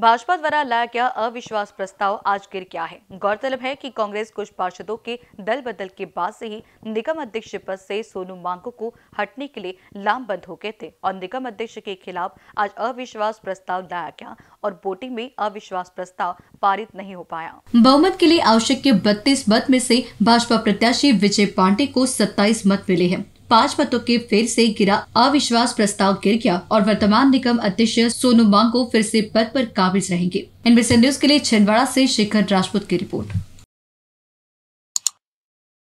भाजपा द्वारा लाया गया अविश्वास प्रस्ताव आज गिर गया है गौरतलब है कि कांग्रेस कुछ पार्षदों के दल बदल के बाद से ही निगम अध्यक्ष पद से सोनू मांको को हटने के लिए लामबंद हो गए थे और निगम अध्यक्ष के खिलाफ आज अविश्वास प्रस्ताव लाया गया और वोटिंग में अविश्वास प्रस्ताव पारित नहीं हो पाया बहुमत के लिए आवश्यक के बत्तीस मत में ऐसी भाजपा प्रत्याशी विजय पांडे को सत्ताईस मत मिले हैं पाँच मतों के फिर से गिरा अविश्वास प्रस्ताव गिर गया और वर्तमान निगम अध्यक्ष सोनू मांग को फिर से पद पर काबिज रहेंगे इनमें से न्यूज के लिए छिंदवाड़ा से शेखर राजपूत की रिपोर्ट